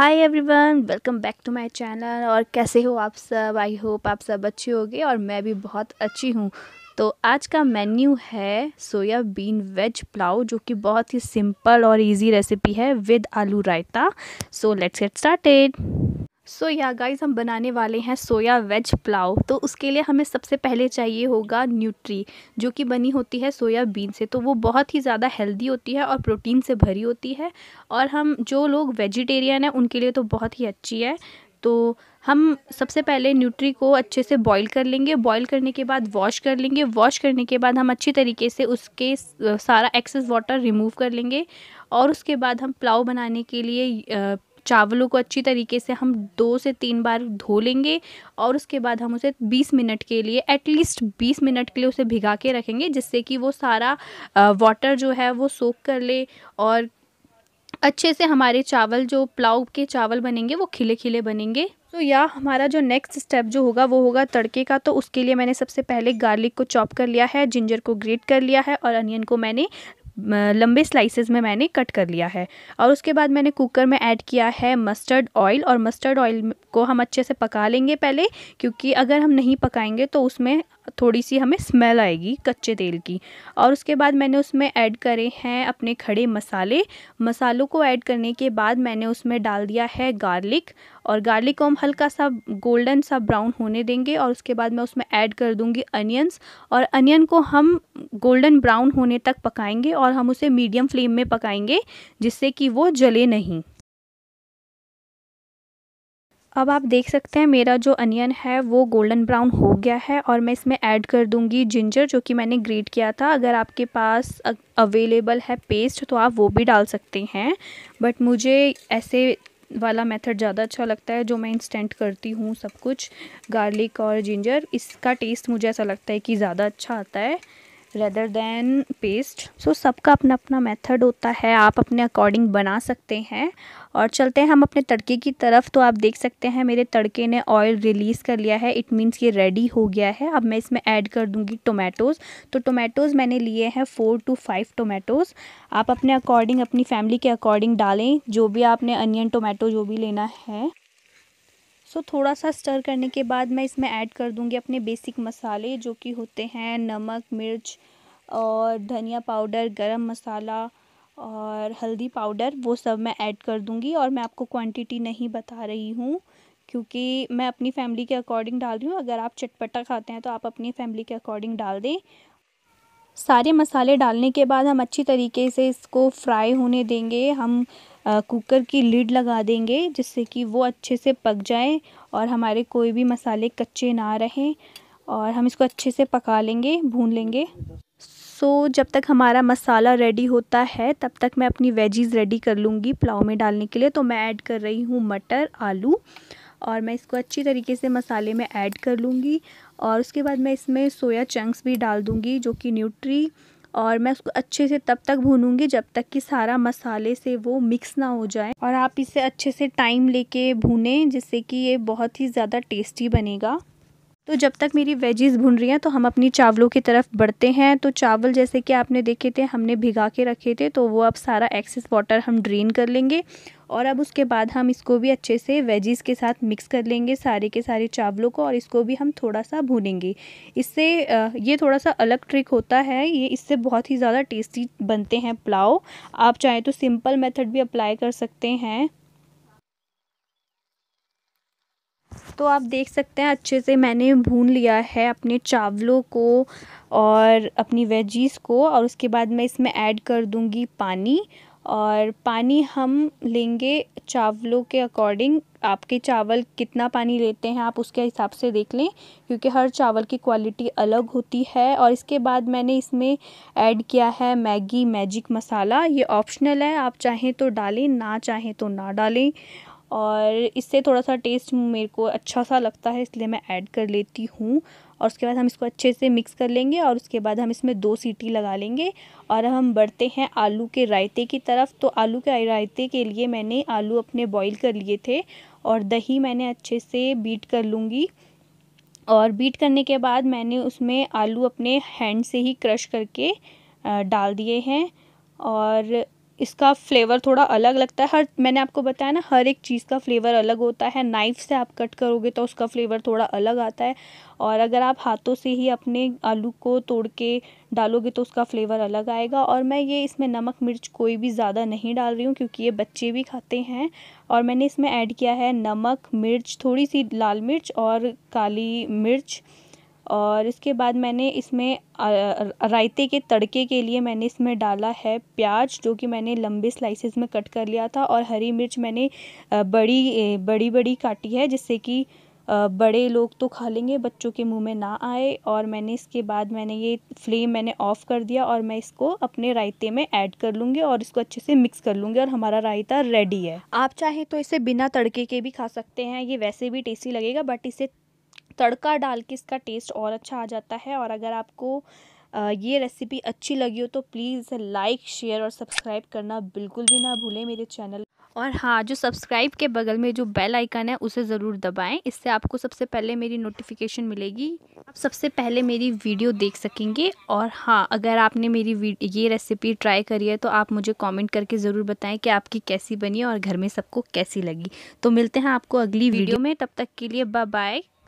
hi everyone welcome back to my channel और कैसे हो आप सब आई होप आप सब अच्छे होगे और मैं भी बहुत अच्छी हूँ तो आज का मेन्यू है सोयाबीन वेज पुलाव जो कि बहुत ही सिंपल और इजी रेसिपी है विद आलू raita so let's get started so yeah guys हम बनाने वाले हैं सोया वेज पुलाव तो उसके लिए हमें सबसे पहले चाहिए होगा न्यूट्री जो कि बनी होती है सोया बीन से तो वो बहुत ही ज़्यादा हेल्दी होती है और प्रोटीन से भरी होती है और हम जो लोग वेजिटेरियन हैं उनके लिए तो बहुत ही अच्छी है तो हम सबसे पहले न्यूट्री को अच्छे से बॉईल कर लेंगे बॉईल करने के बाद वॉश कर लेंगे वॉश करने के बाद हम अच्छी तरीके से उसके सारा एक्सेस वाटर रिमूव कर लेंगे और उसके बाद हम पुलाव बनाने के लिए चावलों को अच्छी तरीके से हम दो से तीन बार धो लेंगे और उसके बाद हम उसे 20 मिनट के लिए एटलीस्ट 20 मिनट के लिए उसे भिगा के रखेंगे जिससे कि वो सारा वाटर जो है वो सोख कर ले और अच्छे से हमारे चावल जो प्लाउ के चावल बनेंगे वो खिले खिले बनेंगे तो या हमारा जो नेक्स्ट स्टेप जो होगा वो होगा तड़के का तो उसके लिए मैंने सबसे पहले गार्लिक को चॉप कर लिया है जिंजर को ग्रेट कर लिया है और अनियन को मैंने लंबे स्लाइसेस में मैंने कट कर लिया है और उसके बाद मैंने कुकर में ऐड किया है मस्टर्ड ऑयल और मस्टर्ड ऑयल को हम अच्छे से पका लेंगे पहले क्योंकि अगर हम नहीं पकाएंगे तो उसमें थोड़ी सी हमें स्मेल आएगी कच्चे तेल की और उसके बाद मैंने उसमें ऐड करे हैं अपने खड़े मसाले मसालों को ऐड करने के बाद मैंने उसमें डाल दिया है गार्लिक और गार्लिक को हम हल्का सा गोल्डन सा ब्राउन होने देंगे और उसके बाद मैं उसमें ऐड कर दूंगी अनियंस और अनियन को हम गोल्डन ब्राउन होने तक पकाएंगे और हम उसे मीडियम फ्लेम में पकाएंगे जिससे कि वो जले नहीं अब आप देख सकते हैं मेरा जो अनियन है वो गोल्डन ब्राउन हो गया है और मैं इसमें ऐड कर दूंगी जिंजर जो कि मैंने ग्रेट किया था अगर आपके पास अवेलेबल है पेस्ट तो आप वो भी डाल सकते हैं बट मुझे ऐसे वाला मेथड ज़्यादा अच्छा लगता है जो मैं इंस्टेंट करती हूँ सब कुछ गार्लिक और जिंजर इसका टेस्ट मुझे ऐसा लगता है कि ज़्यादा अच्छा आता है रेदर देन पेस्ट सो सबका अपना अपना मेथड होता है आप अपने अकॉर्डिंग बना सकते हैं और चलते हैं हम अपने तड़के की तरफ तो आप देख सकते हैं मेरे तड़के ने ऑयल रिलीज़ कर लिया है इट मीन्स ये रेडी हो गया है अब मैं इसमें ऐड कर दूंगी टोमेटोज़ तो टोमेटोज़ मैंने लिए हैं फ़ोर टू फाइव टोमेटोज़ आप अपने अकॉर्डिंग अपनी फैमिली के अकॉर्डिंग डालें जो भी आपने अनियन टोमेटो जो भी लेना है सो थोड़ा सा स्टर करने के बाद मैं इसमें ऐड कर दूँगी अपने बेसिक मसाले जो कि होते हैं नमक मिर्च और धनिया पाउडर गरम मसाला और हल्दी पाउडर वो सब मैं ऐड कर दूँगी और मैं आपको क्वांटिटी नहीं बता रही हूँ क्योंकि मैं अपनी फैमिली के अकॉर्डिंग डाल रही हूँ अगर आप चटपटा खाते हैं तो आप अपनी फैमिली के अकॉर्डिंग डाल दें सारे मसाले डालने के बाद हम अच्छी तरीके से इसको फ्राई होने देंगे हम कुकर की लिड लगा देंगे जिससे कि वो अच्छे से पक जाए और हमारे कोई भी मसाले कच्चे ना रहें और हम इसको अच्छे से पका लेंगे भून लेंगे सो so, जब तक हमारा मसाला रेडी होता है तब तक मैं अपनी वेजीज़ रेडी कर लूँगी पुलाव में डालने के लिए तो मैं ऐड कर रही हूँ मटर आलू और मैं इसको अच्छी तरीके से मसाले में ऐड कर लूँगी और उसके बाद मैं इसमें सोया चंक्स भी डाल दूँगी जो कि न्यूट्री और मैं उसको अच्छे से तब तक भूनूंगी जब तक कि सारा मसाले से वो मिक्स ना हो जाए और आप इसे अच्छे से टाइम लेके भूनें जिससे कि ये बहुत ही ज़्यादा टेस्टी बनेगा तो जब तक मेरी वेजीज़ भुन रही हैं तो हम अपनी चावलों की तरफ बढ़ते हैं तो चावल जैसे कि आपने देखे थे हमने भिगा के रखे थे तो वो अब सारा एक्सेस वाटर हम ड्रेन कर लेंगे और अब उसके बाद हम इसको भी अच्छे से वेजीज़ के साथ मिक्स कर लेंगे सारे के सारे चावलों को और इसको भी हम थोड़ा सा भूनेंगे इससे ये थोड़ा सा अलग ट्रिक होता है ये इससे बहुत ही ज़्यादा टेस्टी बनते हैं पुलाव आप चाहें तो सिंपल मेथड भी अप्लाई कर सकते हैं तो आप देख सकते हैं अच्छे से मैंने भून लिया है अपने चावलों को और अपनी वेजीज़ को और उसके बाद मैं इसमें ऐड कर दूँगी पानी और पानी हम लेंगे चावलों के अकॉर्डिंग आपके चावल कितना पानी लेते हैं आप उसके हिसाब से देख लें क्योंकि हर चावल की क्वालिटी अलग होती है और इसके बाद मैंने इसमें ऐड किया है मैगी मैजिक मसाला ये ऑप्शनल है आप चाहें तो डालें ना चाहें तो ना डालें और इससे थोड़ा सा टेस्ट मेरे को अच्छा सा लगता है इसलिए मैं ऐड कर लेती हूँ और उसके बाद हम इसको अच्छे से मिक्स कर लेंगे और उसके बाद हम इसमें दो सीटी लगा लेंगे और हम बढ़ते हैं आलू के रायते की तरफ तो आलू के रायते के लिए मैंने आलू अपने बॉईल कर लिए थे और दही मैंने अच्छे से बीट कर लूँगी और बीट करने के बाद मैंने उसमें आलू अपने हैंड से ही क्रश करके डाल दिए हैं और इसका फ्लेवर थोड़ा अलग लगता है हर मैंने आपको बताया ना हर एक चीज़ का फ्लेवर अलग होता है नाइफ से आप कट करोगे तो उसका फ्लेवर थोड़ा अलग आता है और अगर आप हाथों से ही अपने आलू को तोड़ के डालोगे तो उसका फ्लेवर अलग आएगा और मैं ये इसमें नमक मिर्च कोई भी ज़्यादा नहीं डाल रही हूँ क्योंकि ये बच्चे भी खाते हैं और मैंने इसमें ऐड किया है नमक मिर्च थोड़ी सी लाल मिर्च और काली मिर्च और इसके बाद मैंने इसमें रायते के तड़के के लिए मैंने इसमें डाला है प्याज जो कि मैंने लंबे स्लाइसेस में कट कर लिया था और हरी मिर्च मैंने बड़ी बड़ी बड़ी काटी है जिससे कि बड़े लोग तो खा लेंगे बच्चों के मुंह में ना आए और मैंने इसके बाद मैंने ये फ्लेम मैंने ऑफ़ कर दिया और मैं इसको अपने रायते में ऐड कर लूँगी और इसको अच्छे से मिक्स कर लूँगी और हमारा रायता रेडी है आप चाहें तो इसे बिना तड़के के भी खा सकते हैं ये वैसे भी टेस्टी लगेगा बट इसे तड़का डाल के इसका टेस्ट और अच्छा आ जाता है और अगर आपको ये रेसिपी अच्छी लगी हो तो प्लीज़ लाइक शेयर और सब्सक्राइब करना बिल्कुल भी ना भूलें मेरे चैनल और हाँ जो सब्सक्राइब के बगल में जो बेल आइकन है उसे ज़रूर दबाएं इससे आपको सबसे पहले मेरी नोटिफिकेशन मिलेगी आप सबसे पहले मेरी वीडियो देख सकेंगे और हाँ अगर आपने मेरी ये रेसिपी ट्राई करी है तो आप मुझे कमेंट करके ज़रूर बताएं कि आपकी कैसी बनी और घर में सबको कैसी लगी तो मिलते हैं आपको अगली वीडियो में तब तक के लिए बाय